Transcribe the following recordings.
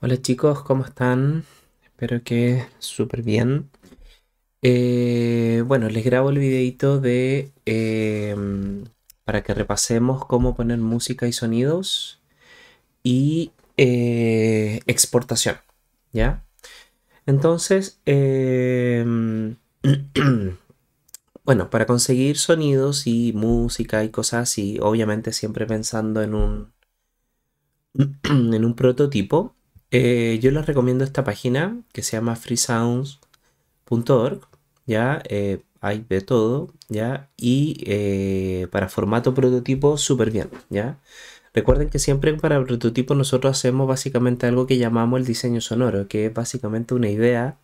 Hola chicos, ¿cómo están? Espero que súper bien. Eh, bueno, les grabo el videito de em, para que repasemos cómo poner música y sonidos y eh, exportación, ¿ya? Entonces, em, bueno, para conseguir sonidos y música y cosas y obviamente siempre pensando en un en un prototipo, eh, yo les recomiendo esta página que se llama freesounds.org, ¿ya? Eh, hay de todo, ¿ya? Y eh, para formato prototipo, súper bien, ¿ya? Recuerden que siempre para prototipo nosotros hacemos básicamente algo que llamamos el diseño sonoro, que es básicamente una idea,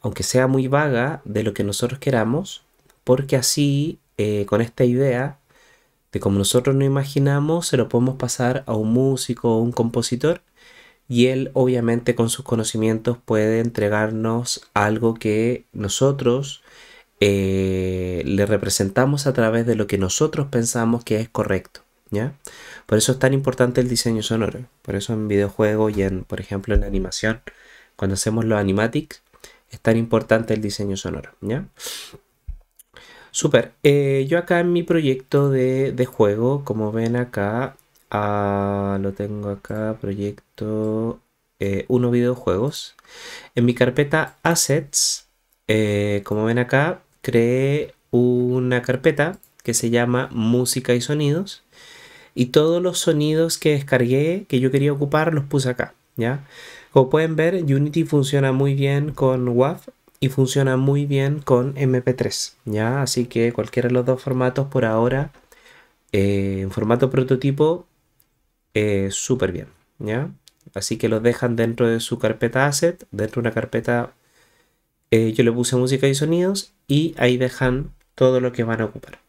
aunque sea muy vaga, de lo que nosotros queramos, porque así, con esta idea, de como nosotros no imaginamos, se lo podemos pasar a un músico o un compositor y él obviamente con sus conocimientos puede entregarnos algo que nosotros eh, le representamos a través de lo que nosotros pensamos que es correcto. ¿ya? Por eso es tan importante el diseño sonoro. Por eso en videojuegos y en, por ejemplo, en animación, cuando hacemos los animatics, es tan importante el diseño sonoro. ¿ya? Super, eh, yo acá en mi proyecto de, juego, como ven acá, Ah, lo tengo acá, proyecto 1 eh, videojuegos. En mi carpeta assets, eh, como ven acá, creé una carpeta que se llama música y sonidos. Y todos los sonidos que descargué, que yo quería ocupar, los puse acá, ¿ya? Como pueden ver, Unity funciona muy bien con WAV y funciona muy bien con MP3, ¿ya? Así que cualquiera de los dos formatos por ahora, eh, en formato prototipo, eh, súper bien, ¿ya? Así que los dejan dentro de su carpeta asset, dentro de una carpeta, eh, yo le puse música y sonidos y ahí dejan todo lo que van a ocupar.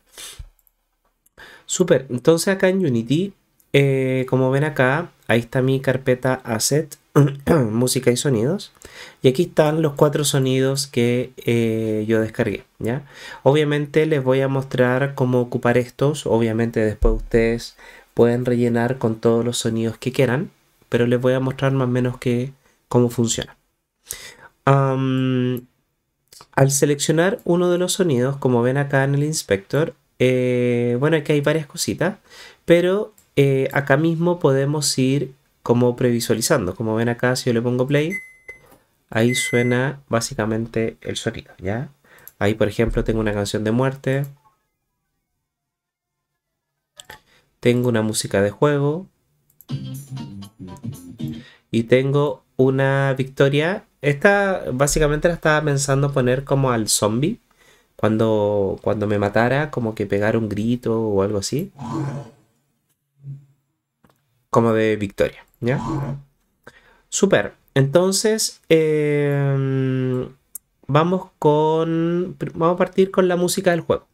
Súper, entonces acá en Unity, eh, como ven acá, ahí está mi carpeta asset, música y sonidos. Y aquí están los cuatro sonidos que eh, yo descargué. ¿ya? Obviamente les voy a mostrar cómo ocupar estos. Obviamente después ustedes Pueden rellenar con todos los sonidos que quieran, pero les voy a mostrar más o menos que, cómo funciona. al seleccionar uno de los sonidos, como ven acá en el inspector, eh, bueno, aquí hay varias cositas, pero eh, acá mismo podemos ir como previsualizando. Como ven acá, si yo le pongo play, ahí suena básicamente el sonido, ¿ya? Ahí, por ejemplo, tengo una canción de muerte, tengo una música de juego y tengo una victoria. Esta básicamente la estaba pensando poner como al zombie. Cuando, cuando me matara, como que pegar un grito o algo así. Como de victoria, ¿ya? Super. Entonces, em, vamos con... Vamos a partir con la música del juego.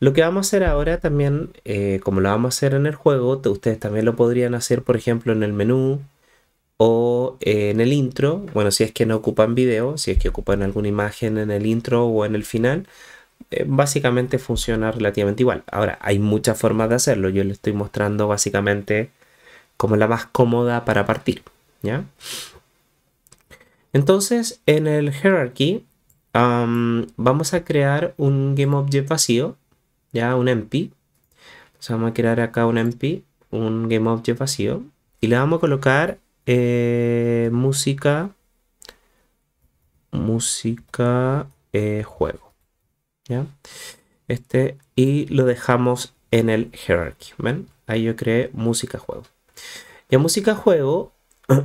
Lo que vamos a hacer ahora también, eh, como lo vamos a hacer en el juego, ustedes también lo podrían hacer, por ejemplo, en el menú o eh, en el intro. Bueno, si es que no ocupan video, si es que ocupan alguna imagen en el intro o en el final, eh, básicamente funciona relativamente igual. Ahora, hay muchas formas de hacerlo. Yo les estoy mostrando básicamente como la más cómoda para partir, ¿ya? Entonces, en el hierarchy vamos a crear un GameObject vacío, ya un MP. vamos a crear acá un MP, un GameObject vacío. Y le vamos a colocar eh, música, música, eh, juego. ¿ya? Este, y lo dejamos en el hierarchy. ¿ven? Ahí yo creé música juego. Y música juego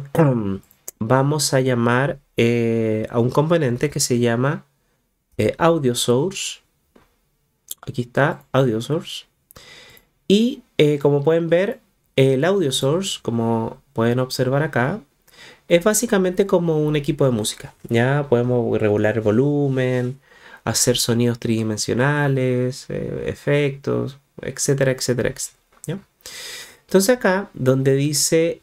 vamos a llamar eh, a un componente que se llama eh, audio source. Aquí está, audio source. Y eh, como pueden ver, el audio source, como pueden observar acá, es básicamente como un equipo de música. Ya podemos regular el volumen, hacer sonidos tridimensionales, eh, efectos, etcétera, etcétera, etcétera. Entonces acá, donde dice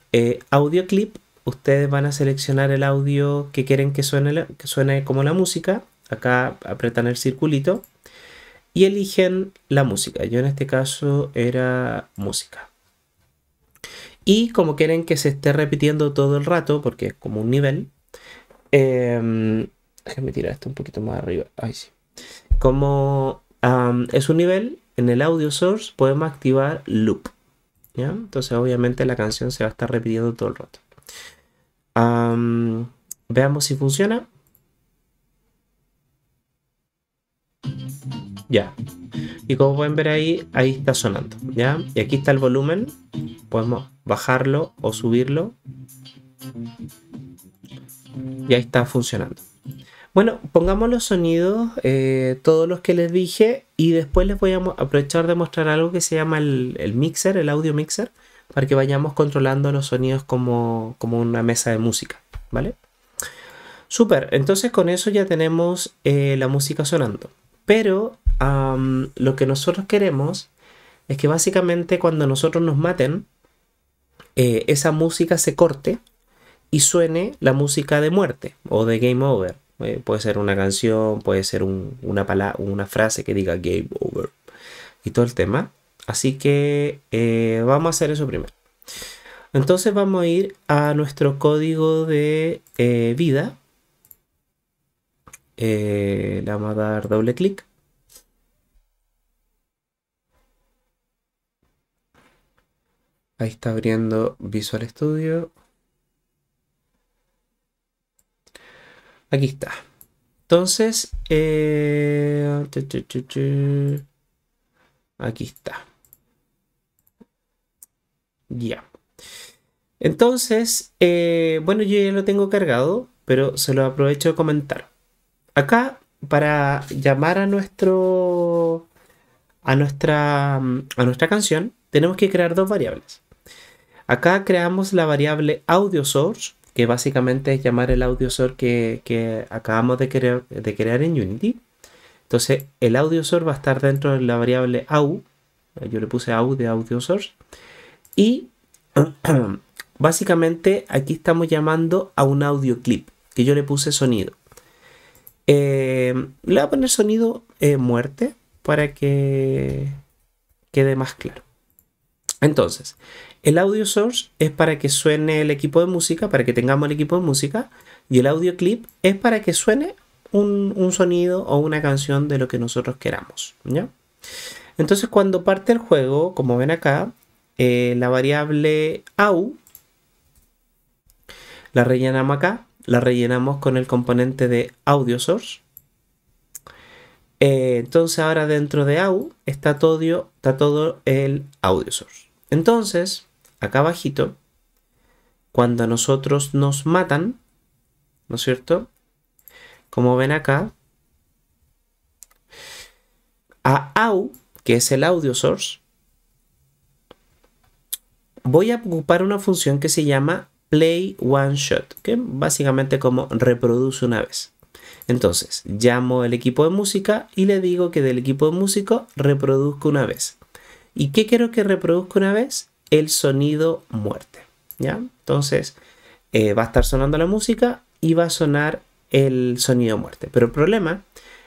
audio clip, ustedes van a seleccionar el audio que quieren que suene, que suene como la música acá apretan el circulito y eligen la música. Yo en este caso era música. Y como quieren que se esté repitiendo todo el rato, porque es como un nivel, em, déjenme tirar esto un poquito más arriba. sí. Como es un nivel, en el audio source podemos activar loop. ¿ya? Entonces obviamente la canción se va a estar repitiendo todo el rato. veamos si funciona. Ya. Y como pueden ver ahí, ahí está sonando. ¿Ya? Y aquí está el volumen. Podemos bajarlo o subirlo. Y ahí está funcionando. Bueno, pongamos los sonidos, eh, todos los que les dije, y después les voy a aprovechar de mostrar algo que se llama el, mixer, el audio mixer, para que vayamos controlando los sonidos como, una mesa de música, ¿vale? super entonces con eso ya tenemos eh, la música sonando. Pero lo que nosotros queremos es que básicamente cuando nosotros nos maten, eh, esa música se corte y suene la música de muerte o de game over. Eh, puede ser una canción, puede ser una una, una frase que diga game over y todo el tema. Así que eh, vamos a hacer eso primero. Entonces vamos a ir a nuestro código de vida. le vamos a dar doble clic. Ahí está abriendo Visual Studio. Aquí está. Entonces, eh, aquí está. Ya. Entonces, eh, bueno, yo ya lo tengo cargado, pero se lo aprovecho de comentar. Acá, para llamar a nuestro a nuestra a nuestra canción, tenemos que crear dos variables. Acá creamos la variable audio source, que básicamente es llamar el audio source que, acabamos de crear, en Unity. Entonces el audio source va a estar dentro de la variable au, yo le puse au de audio source, y básicamente aquí estamos llamando a un audio clip, que yo le puse sonido. Eh, le voy a poner sonido eh, muerte para que quede más claro. Entonces, el audio source es para que suene el equipo de música, para que tengamos el equipo de música, y el audio clip es para que suene un, sonido o una canción de lo que nosotros queramos. ¿ya? Entonces cuando parte el juego, como ven acá, eh, la variable AU la rellenamos acá, la rellenamos con el componente de audio source. Eh, entonces ahora dentro de AU está todo, está todo el audio source. Entonces, acá abajito, cuando nosotros nos matan, ¿no es cierto? Como ven acá, a AU, que es el audio source, voy a ocupar una función que se llama play one shot, que básicamente como reproduce una vez. Entonces, llamo el equipo de música y le digo que del equipo de músico reproduzca una vez. ¿Y qué quiero que reproduzca una vez? el sonido muerte. ¿ya? Entonces eh, va a estar sonando la música y va a sonar el sonido muerte. Pero el problema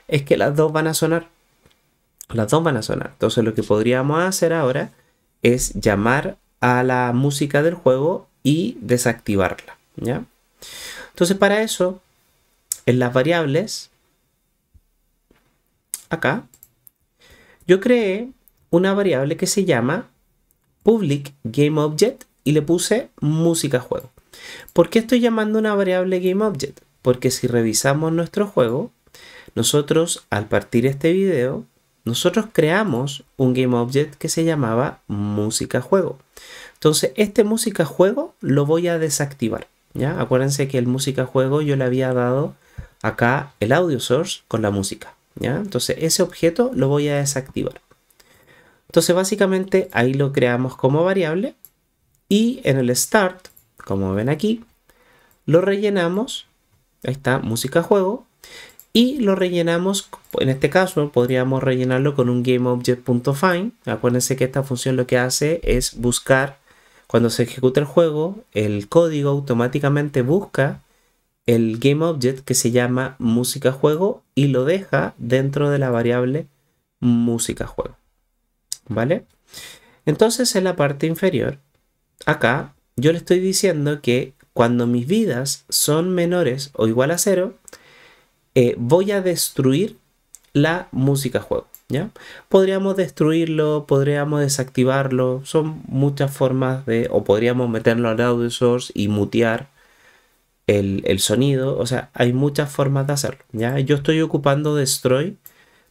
es que las dos van a sonar. Las dos van a sonar. Entonces lo que podríamos hacer ahora es llamar a la música del juego y desactivarla. ¿ya? Entonces para eso, en las variables, acá, yo creé una variable que se llama public GameObject y le puse música juego. ¿Por qué estoy llamando una variable GameObject? Porque si revisamos nuestro juego, nosotros al partir este video, nosotros creamos un GameObject que se llamaba música juego. Entonces, este música juego lo voy a desactivar. ¿ya? Acuérdense que el música juego yo le había dado acá el audio source con la música. ¿ya? Entonces, ese objeto lo voy a desactivar. Entonces básicamente ahí lo creamos como variable y en el start, como ven aquí, lo rellenamos, ahí está, música juego, y lo rellenamos, en este caso podríamos rellenarlo con un GameObject.find, acuérdense que esta función lo que hace es buscar, cuando se ejecuta el juego, el código automáticamente busca el GameObject que se llama música juego y lo deja dentro de la variable música juego. ¿vale? Entonces en la parte inferior, acá, yo le estoy diciendo que cuando mis vidas son menores o igual a cero, eh, voy a destruir la música juego. ¿ya? Podríamos destruirlo, podríamos desactivarlo, son muchas formas de, o podríamos meterlo al audio source y mutear el, el, sonido, o sea, hay muchas formas de hacerlo. ¿ya? Yo estoy ocupando destroy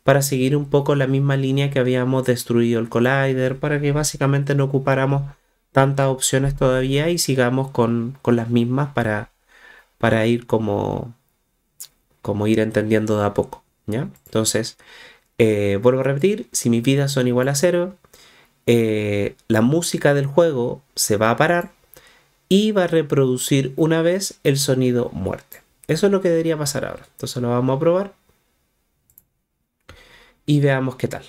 para seguir un poco la misma línea que habíamos destruido el collider, para que básicamente no ocupáramos tantas opciones todavía y sigamos con, las mismas para, para ir como, como ir entendiendo de a poco. ¿ya? Entonces, eh, vuelvo a repetir, si mis vidas son igual a cero, eh, la música del juego se va a parar y va a reproducir una vez el sonido muerte. Eso es lo que debería pasar ahora. Entonces lo vamos a probar y veamos qué tal.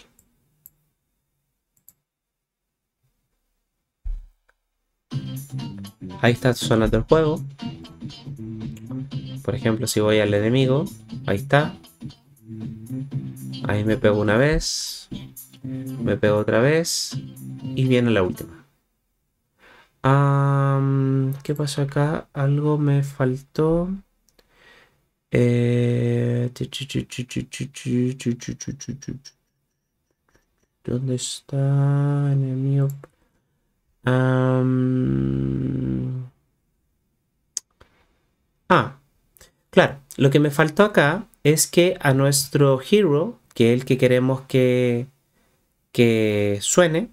Ahí está zona del juego. Por ejemplo, si voy al enemigo, ahí está. Ahí me pego una vez, me pego otra vez y viene la última. ¿Qué pasa acá? Algo me faltó. Eh... ¿Dónde está Ah, claro. Lo que me faltó acá es que a nuestro hero, que es el que queremos que, que suene,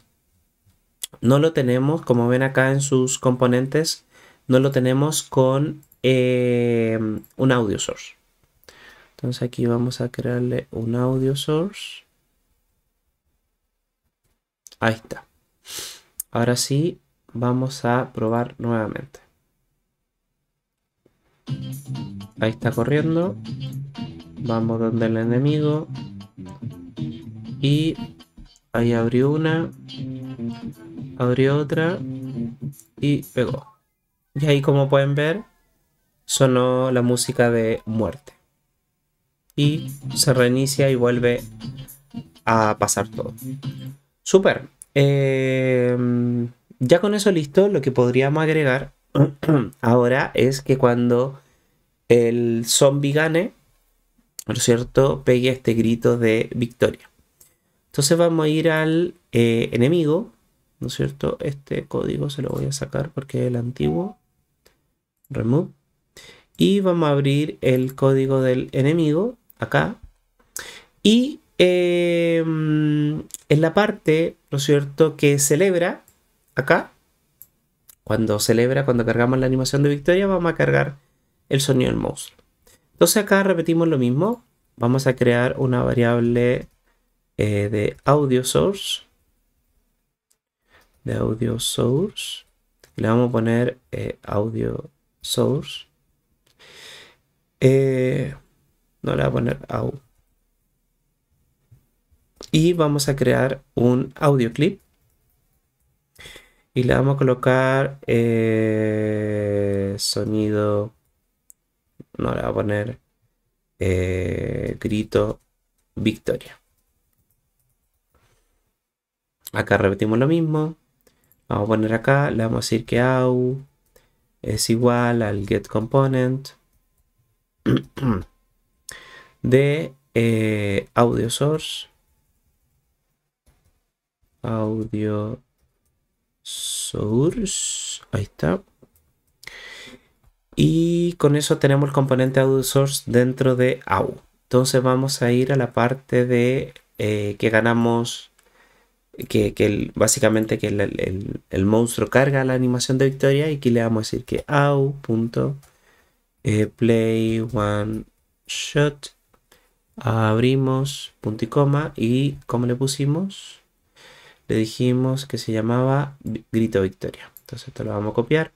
no lo tenemos, como ven acá en sus componentes, no lo tenemos con Em, un audio source. Entonces aquí vamos a crearle un audio source. Ahí está. Ahora sí, vamos a probar nuevamente. Ahí está corriendo. Vamos donde el enemigo. Y ahí abrió una. Abrió otra. Y pegó. Y ahí como pueden ver, sonó la música de muerte. Y se reinicia y vuelve a pasar todo. Super. Em, ya con eso listo, lo que podríamos agregar ahora es que cuando el zombie gane, ¿no es cierto? Pegue este grito de victoria. Entonces vamos a ir al eh, enemigo, ¿no es cierto? Este código se lo voy a sacar porque es el antiguo. Remove y vamos a abrir el código del enemigo acá y em, en la parte, lo cierto?, que celebra acá, cuando celebra, cuando cargamos la animación de victoria, vamos a cargar el sonido del mouse. Entonces acá repetimos lo mismo, vamos a crear una variable eh, de audio source, de audio source, le vamos a poner eh, audio source eh, no le voy a poner au. Y vamos a crear un audio clip. Y le vamos a colocar eh, sonido. No le voy a poner eh, grito victoria. Acá repetimos lo mismo. Vamos a poner acá, le vamos a decir que au es igual al get component de eh, audio source audio source ahí está y con eso tenemos el componente audio source dentro de AU entonces vamos a ir a la parte de eh, que ganamos que, básicamente que el, monstruo carga la animación de victoria y aquí le vamos a decir que au eh, play one shot abrimos punto y coma y como le pusimos le dijimos que se llamaba grito victoria entonces esto lo vamos a copiar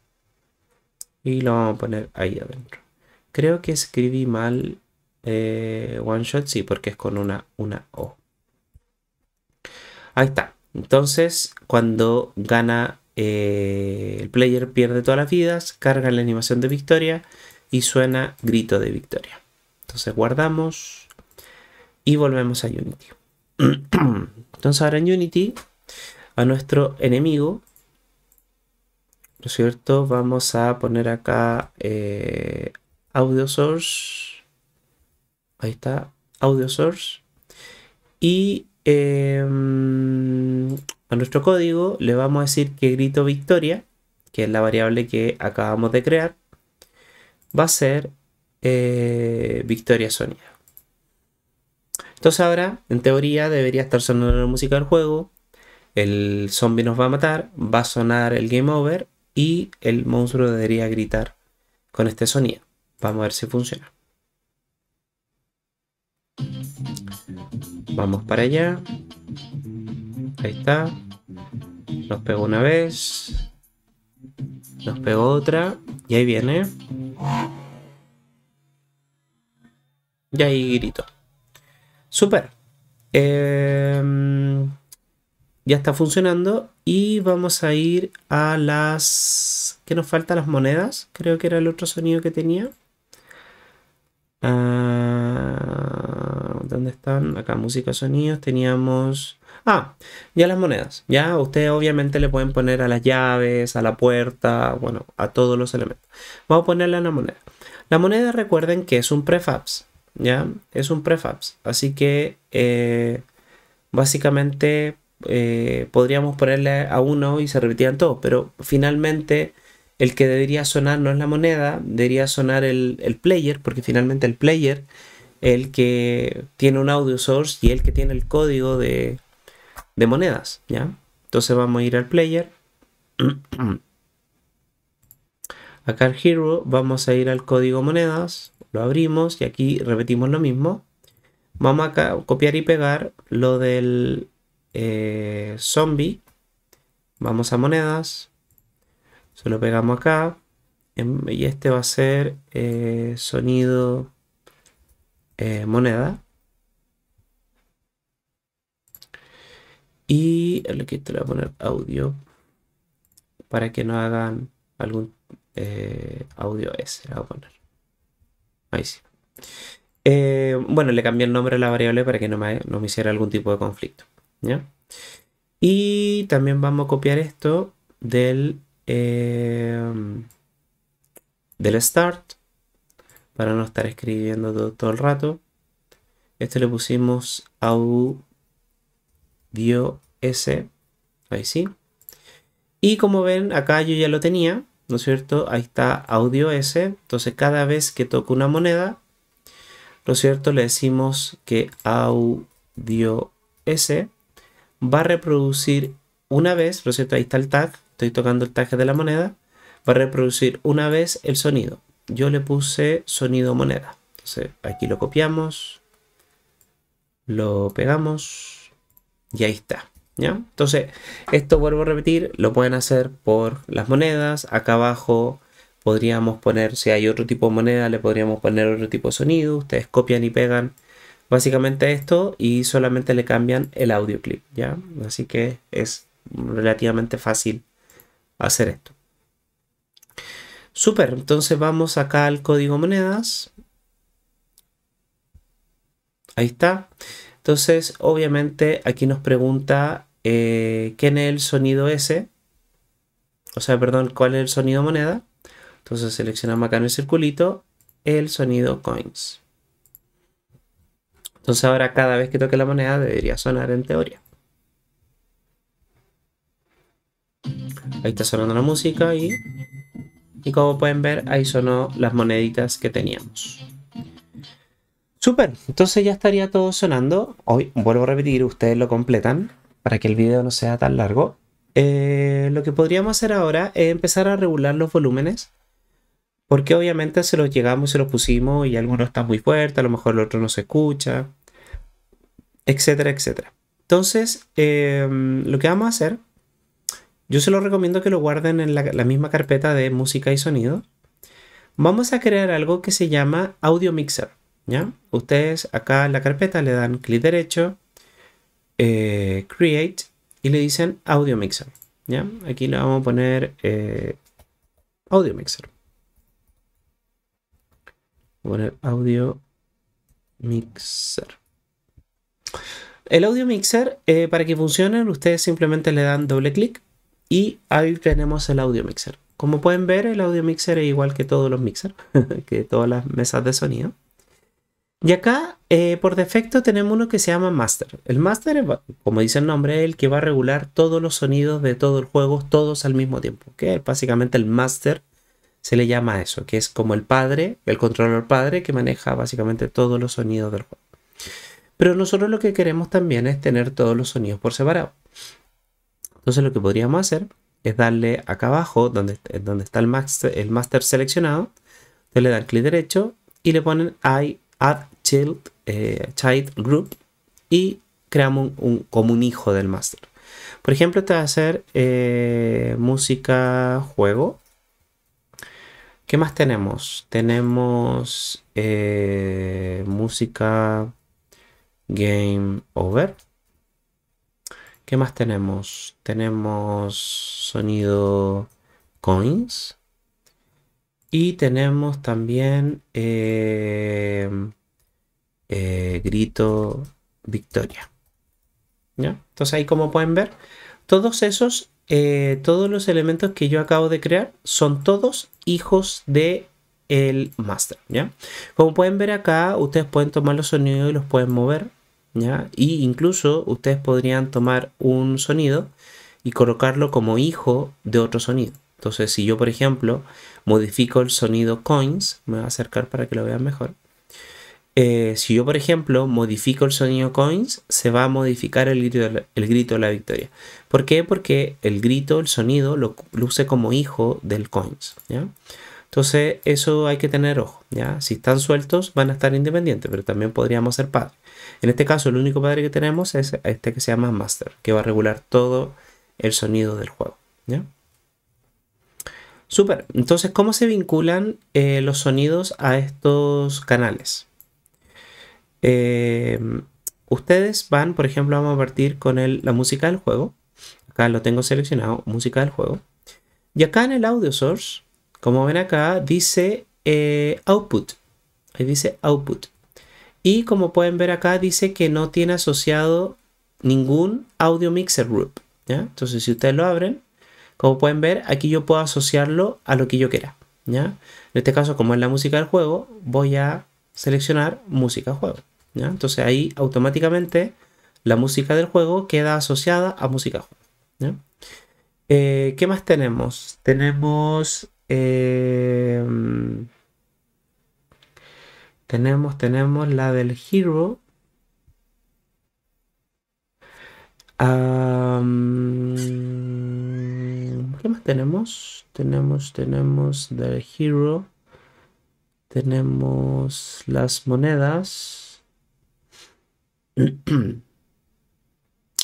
y lo vamos a poner ahí adentro creo que escribí mal eh, one shot sí porque es con una una o ahí está entonces cuando gana eh, el player pierde todas las vidas carga la animación de victoria y suena grito de victoria. Entonces guardamos y volvemos a Unity. Entonces ahora en Unity a nuestro enemigo, ¿no es cierto? Vamos a poner acá eh, audio source. Ahí está, audio source. Y em, a nuestro código le vamos a decir que grito victoria, que es la variable que acabamos de crear va a ser eh, Victoria Sonia. Entonces ahora, en teoría, debería estar sonando la música del juego. El zombie nos va a matar, va a sonar el game over y el monstruo debería gritar con este sonido. Vamos a ver si funciona. Vamos para allá. Ahí está. Nos pegó una vez. Nos pegó otra. Y ahí viene. Y ahí grito. Super. Em, ya está funcionando. Y vamos a ir a las... ¿Qué nos faltan? Las monedas. Creo que era el otro sonido que tenía. Ah, ¿Dónde están? Acá, música, sonidos. Teníamos Ah, ya las monedas. Ya ustedes obviamente le pueden poner a las llaves, a la puerta, bueno, a todos los elementos. Vamos a ponerle a la moneda. La moneda recuerden que es un prefabs, ¿ya? Es un prefabs. Así que eh, básicamente eh, podríamos ponerle a uno y se repetían todos, pero finalmente el que debería sonar no es la moneda, debería sonar el player, porque finalmente el player el que tiene un audio source y el que tiene el código de, de monedas, ¿ya? Entonces vamos a ir al player. Acá al hero vamos a ir al código monedas, lo abrimos y aquí repetimos lo mismo. Vamos a copiar y pegar lo del eh, zombie. Vamos a monedas. Se lo pegamos acá. Em, y este va a ser eh, sonido eh, moneda. Y aquí le voy a poner audio para que no hagan algún eh, audio S. a poner. Ahí sí. Eh, bueno, le cambié el nombre a la variable para que no me, no hiciera algún tipo de conflicto. ¿ya? Y también vamos a copiar esto del, eh, del start para no estar escribiendo todo, el rato. Este le pusimos Audio dio S, ahí sí. Y como ven, acá yo ya lo tenía, ¿no es cierto? Ahí está audio S, entonces cada vez que toco una moneda, ¿no es cierto? Le decimos que audio S va a reproducir una vez, ¿no es cierto? Ahí está el tag, estoy tocando el tag de la moneda, va a reproducir una vez el sonido. Yo le puse sonido moneda. Entonces aquí lo copiamos, lo pegamos y ahí está. ¿Ya? Entonces, esto vuelvo a repetir, lo pueden hacer por las monedas. Acá abajo podríamos poner, si hay otro tipo de moneda, le podríamos poner otro tipo de sonido. Ustedes copian y pegan básicamente esto y solamente le cambian el audio clip, ¿ya? Así que es relativamente fácil hacer esto. Super, entonces vamos acá al código monedas. Ahí está. Entonces, obviamente, aquí nos pregunta eh, quién es el sonido S. O sea, perdón, cuál es el sonido moneda. Entonces seleccionamos acá en el circulito el sonido coins. Entonces ahora cada vez que toque la moneda debería sonar en teoría. Ahí está sonando la música y, y como pueden ver ahí sonó las moneditas que teníamos. Super, entonces ya estaría todo sonando. Hoy vuelvo a repetir, ustedes lo completan para que el video no sea tan largo. Eh, lo que podríamos hacer ahora es empezar a regular los volúmenes. Porque obviamente se los llegamos, y se los pusimos y alguno está muy fuerte, a lo mejor el otro no se escucha, etcétera, etcétera. Entonces, em, lo que vamos a hacer, yo se los recomiendo que lo guarden en la misma carpeta de música y sonido. Vamos a crear algo que se llama Audio Mixer. ¿ya? Ustedes acá en la carpeta le dan clic derecho, eh, Create y le dicen Audio Mixer, ¿ya? Aquí le vamos a poner eh, Audio Mixer. Voy a poner Audio Mixer. El Audio Mixer, eh, para que funcione, ustedes simplemente le dan doble clic y ahí tenemos el Audio Mixer. Como pueden ver, el Audio Mixer es igual que todos los mixers, que todas las mesas de sonido. Y acá, eh, por defecto, tenemos uno que se llama Master. El Master, como dice el nombre, es el que va a regular todos los sonidos de todo el juego, todos al mismo tiempo. Que básicamente el Master se le llama eso, que es como el padre, el controlador padre, que maneja básicamente todos los sonidos del juego. Pero nosotros lo que queremos también es tener todos los sonidos por separado. Entonces lo que podríamos hacer es darle acá abajo, donde, donde está el master, el master seleccionado, le dan clic derecho y le ponen I, Add child, eh, child group y creamos un, como un hijo del master. Por ejemplo, te va a hacer eh, música juego. ¿Qué más tenemos? Tenemos eh, música game over. ¿Qué más tenemos? Tenemos sonido coins. Y tenemos también eh, grito victoria. ¿Ya? Entonces ahí como pueden ver, todos esos, eh, todos los elementos que yo acabo de crear son todos hijos de el master, ¿ya? Como pueden ver acá, ustedes pueden tomar los sonidos y los pueden mover, ¿ya? Y incluso ustedes podrían tomar un sonido y colocarlo como hijo de otro sonido. Entonces, si yo, por ejemplo, modifico el sonido coins, me voy a acercar para que lo vean mejor. Eh, si yo, por ejemplo, modifico el sonido coins, se va a modificar el grito, de la, victoria. ¿Por qué? Porque el grito, el sonido, lo luce como hijo del coins. Entonces, eso hay que tener ojo. ¿ya? Si están sueltos, van a estar independientes, pero también podríamos ser padres. En este caso, el único padre que tenemos es este que se llama Master, que va a regular todo el sonido del juego. ¿ya? Super. Entonces, ¿cómo se vinculan eh, los sonidos a estos canales? Em, ustedes van, por ejemplo, vamos a partir con la música del juego. Acá lo tengo seleccionado, música del juego. Y acá en el audio source, como ven acá, dice eh, output. Ahí dice output. Y como pueden ver acá, dice que no tiene asociado ningún audio mixer group. Entonces, si ustedes lo abren, como pueden ver, aquí yo puedo asociarlo a lo que yo quiera. En este caso, como es la música del juego, voy a seleccionar música juego. Entonces ahí automáticamente la música del juego queda asociada a música eh, ¿Qué más tenemos? Tenemos... Eh, tenemos, tenemos la del Hero. ¿Qué más tenemos? Tenemos, tenemos del Hero. Tenemos las monedas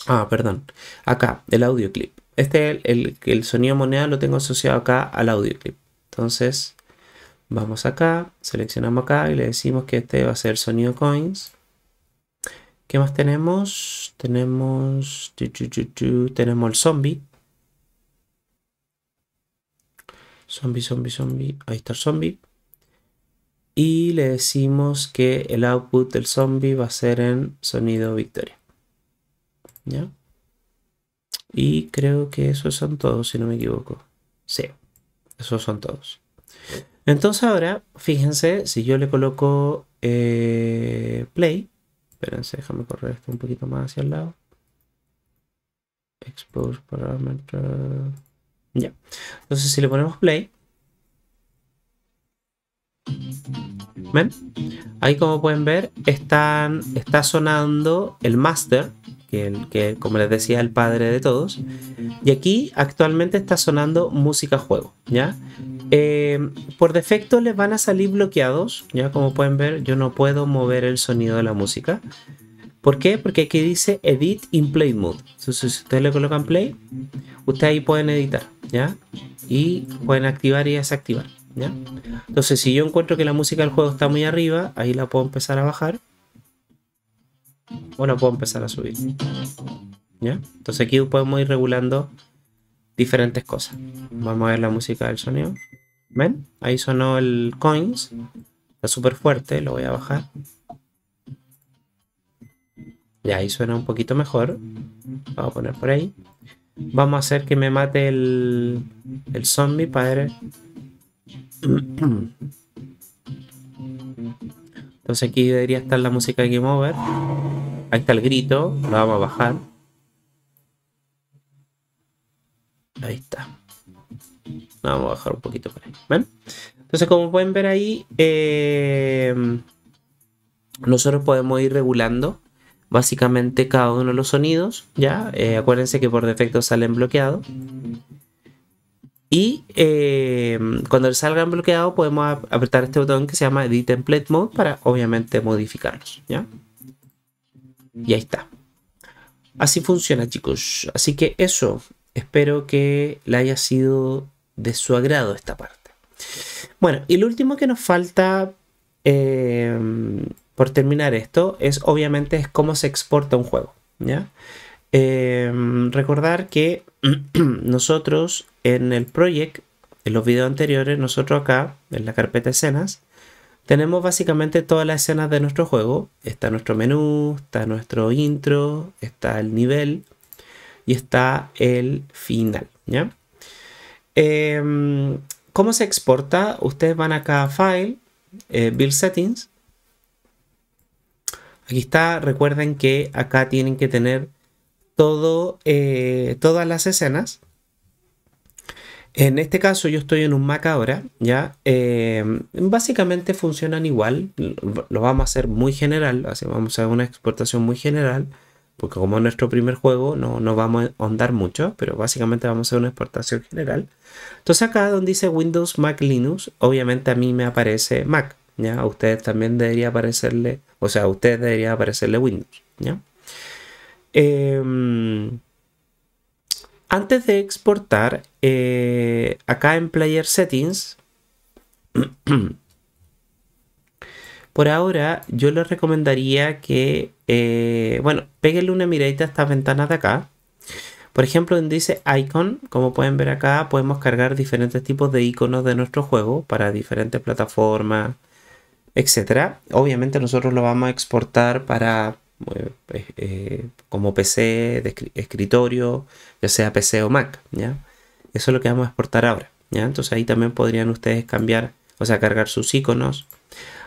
ah, perdón. Acá, el audio clip. Este, el, el, el sonido moneda lo tengo asociado acá al audio clip. Entonces, vamos acá, seleccionamos acá y le decimos que este va a ser sonido coins. ¿Qué más tenemos? Tenemos, tenemos el zombie. Zombie, zombie, zombie. Ahí está el zombie y le decimos que el output del zombie va a ser en sonido victoria. ¿Ya? Y creo que esos son todos, si no me equivoco. Sí, esos son todos. Entonces ahora, fíjense, si yo le coloco eh, play, espérense, déjame correr esto un poquito más hacia el lado. Expose parameter. Ya. Entonces si le ponemos play, ¿Ven? Ahí como pueden ver, están, está sonando el master, que, que como les decía, el padre de todos. Y aquí actualmente está sonando música juego, ¿ya? Eh, por defecto les van a salir bloqueados, ¿ya? Como pueden ver, yo no puedo mover el sonido de la música. ¿Por qué? Porque aquí dice Edit in Play Mode. si ustedes le colocan Play, ustedes ahí pueden editar, ¿ya? Y pueden activar y desactivar. Entonces, si yo encuentro que la música del juego está muy arriba, ahí la puedo empezar a bajar. O la puedo empezar a subir. ¿Ya? Entonces aquí podemos ir regulando diferentes cosas. Vamos a ver la música del sonido. ¿Ven? Ahí sonó el coins. Está súper fuerte, lo voy a bajar. Ya ahí suena un poquito mejor. Vamos a poner por ahí. Vamos a hacer que me mate el, el zombie padre. Entonces aquí debería estar la música de Game Over. Ahí está el grito, lo vamos a bajar. Ahí está. Lo vamos a bajar un poquito por ahí. Entonces como pueden ver ahí, eh, nosotros podemos ir regulando básicamente cada uno de los sonidos. ¿ya? Eh, acuérdense que por defecto salen bloqueados. Y eh, cuando salgan bloqueado podemos apretar este botón que se llama Edit Template Mode para obviamente modificarlos. ¿ya? Y ahí está. Así funciona chicos. Así que eso. Espero que le haya sido de su agrado esta parte. Bueno, y lo último que nos falta eh, por terminar esto es obviamente es cómo se exporta un juego. ¿ya? Em, recordar que nosotros en el project, en los videos anteriores, nosotros acá, en la carpeta escenas, tenemos básicamente todas las escenas de nuestro juego. Está nuestro menú, está nuestro intro, está el nivel y está el final. ¿ya? Em, ¿Cómo se exporta? Ustedes van acá a File, eh, Build Settings. Aquí está, recuerden que acá tienen que tener eh, todas las escenas. En este caso yo estoy en un Mac ahora, ¿ya? Eh, básicamente funcionan igual, lo vamos a hacer muy general, así vamos a hacer una exportación muy general, porque como es nuestro primer juego no, vamos a ahondar mucho, pero básicamente vamos a hacer una exportación general. Entonces acá donde dice Windows, Mac, Linux, obviamente a mí me aparece Mac, ¿ya? A ustedes también debería aparecerle, o sea, a ustedes debería aparecerle Windows, ¿ya? Em, antes de exportar, eh, acá en Player Settings, por ahora yo les recomendaría que, eh, bueno, peguenle una miradita a estas ventanas de acá. Por ejemplo, donde dice Icon, como pueden ver acá, podemos cargar diferentes tipos de iconos de nuestro juego para diferentes plataformas, etcétera, Obviamente nosotros lo vamos a exportar para eh, pues, eh, como PC, de escritorio, ya sea PC o Mac, ¿ya? Eso es lo que vamos a exportar ahora, ¿ya? Entonces ahí también podrían ustedes cambiar, o sea, cargar sus iconos.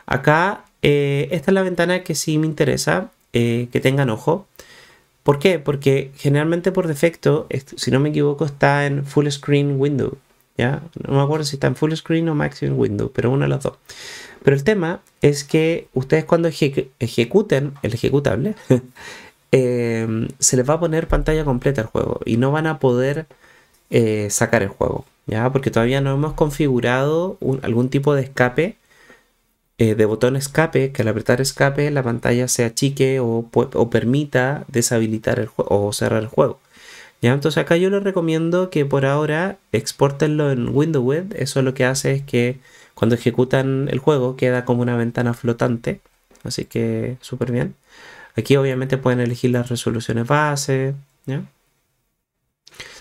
Acá, eh, esta es la ventana que sí me interesa, que tengan ojo. ¿Por qué? Porque generalmente por defecto, si no me equivoco, está en Full Screen Window, no me acuerdo si está en full screen o maximum window, pero una de las dos. Pero el tema es que ustedes cuando ejecuten el ejecutable, eh, se les va a poner pantalla completa el juego y no van a poder eh, sacar el juego, ¿ya? Porque todavía no hemos configurado algún tipo de escape, eh, de botón escape, que al apretar escape la pantalla se achique o, o permita deshabilitar el juego o cerrar el juego. Entonces acá yo les recomiendo que por ahora exportenlo en Windows Web. Eso lo que hace es que cuando ejecutan el juego queda como una ventana flotante. Así que súper bien. Aquí obviamente pueden elegir las resoluciones base.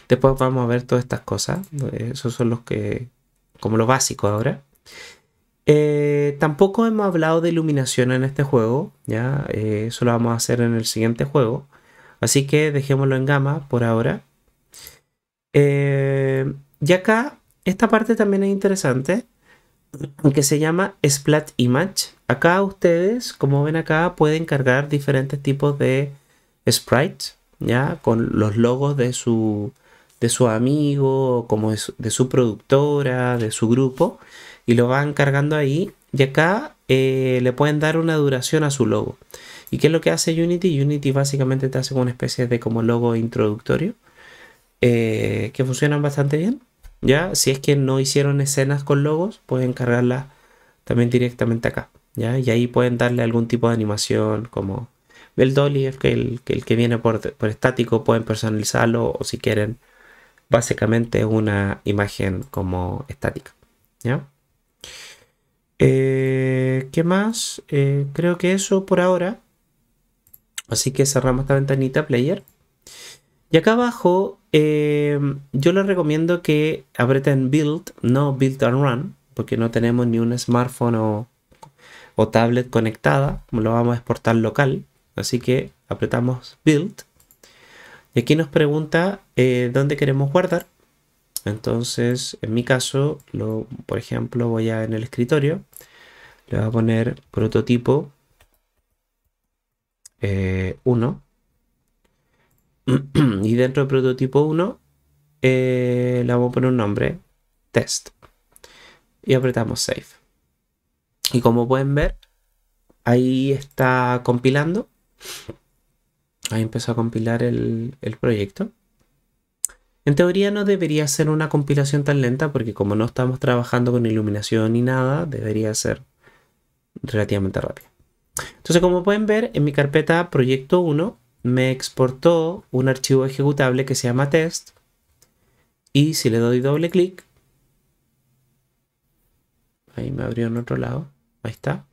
Después vamos a ver todas estas cosas. Esos son los que... como lo básico ahora. Eh, tampoco hemos hablado de iluminación en este juego, ¿ya? Eh, eso lo vamos a hacer en el siguiente juego. Así que dejémoslo en gama por ahora. Eh, y acá, esta parte también es interesante, que se llama Splat Image. Acá ustedes, como ven acá, pueden cargar diferentes tipos de sprites, ¿ya? Con los logos de su, de su amigo, como es de su productora, de su grupo, y lo van cargando ahí y acá eh, le pueden dar una duración a su logo. ¿Y qué es lo que hace Unity? Unity básicamente te hace una especie de como logo introductorio. Eh, que funcionan bastante bien. ¿ya? Si es que no hicieron escenas con logos, pueden cargarla también directamente acá. ¿ya? Y ahí pueden darle algún tipo de animación como el dolly, que el, que viene por, por estático, pueden personalizarlo o si quieren, básicamente una imagen como estática. ¿ya? Eh, ¿Qué más? Eh, creo que eso por ahora. Así que cerramos esta ventanita, player. Y acá abajo, eh, yo les recomiendo que apreten Build, no Build and Run, porque no tenemos ni un smartphone o, tablet conectada, lo vamos a exportar local. Así que apretamos Build. Y aquí nos pregunta dónde queremos guardar. Entonces, en mi caso, lo, por ejemplo, voy a en el escritorio, le voy a poner prototipo 1. Eh, y dentro de prototipo 1 eh, le voy a poner un nombre, test. Y apretamos save. Y como pueden ver, ahí está compilando. Ahí empezó a compilar el proyecto. En teoría no debería ser una compilación tan lenta porque como no estamos trabajando con iluminación ni nada, debería ser relativamente rápida. Entonces como pueden ver en mi carpeta proyecto 1 me exportó un archivo ejecutable que se llama test y si le doy doble clic ahí me abrió en otro lado, ahí está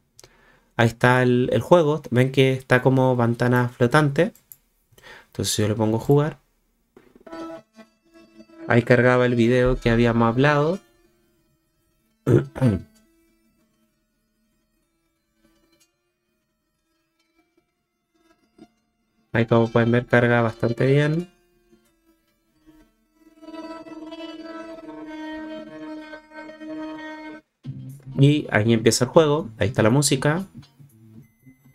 ahí está el, juego, ven que está como ventana flotante entonces yo le pongo jugar Ahí cargaba el video que habíamos hablado. Ahí como pueden ver carga bastante bien. Y ahí empieza el juego, ahí está la música,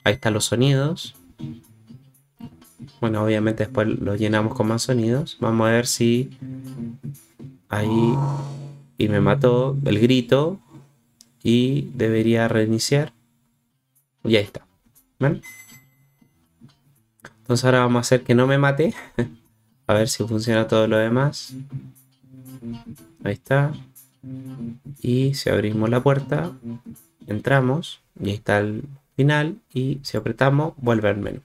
ahí están los sonidos. Bueno, obviamente después lo llenamos con más sonidos. Vamos a ver si ahí y me mató el grito y debería reiniciar y ahí está entonces ahora vamos a hacer que no me mate a ver si funciona todo lo demás ahí está y si abrimos la puerta entramos y está el final y si apretamos vuelve al menú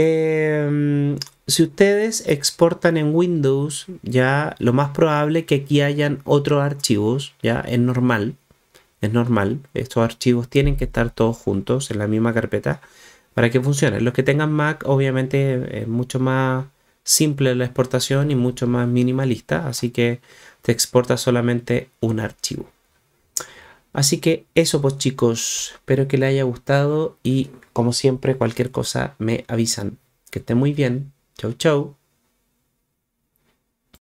Em, si ustedes exportan en Windows, ya lo más probable que aquí hayan otros archivos, ya es normal, es normal, estos archivos tienen que estar todos juntos en la misma carpeta para que funcionen. Los que tengan Mac, obviamente, es mucho más simple la exportación y mucho más minimalista, así que te exporta solamente un archivo. Así que eso pues chicos, espero que les haya gustado y como siempre, cualquier cosa me avisan. Que esté muy bien. Chau, chau.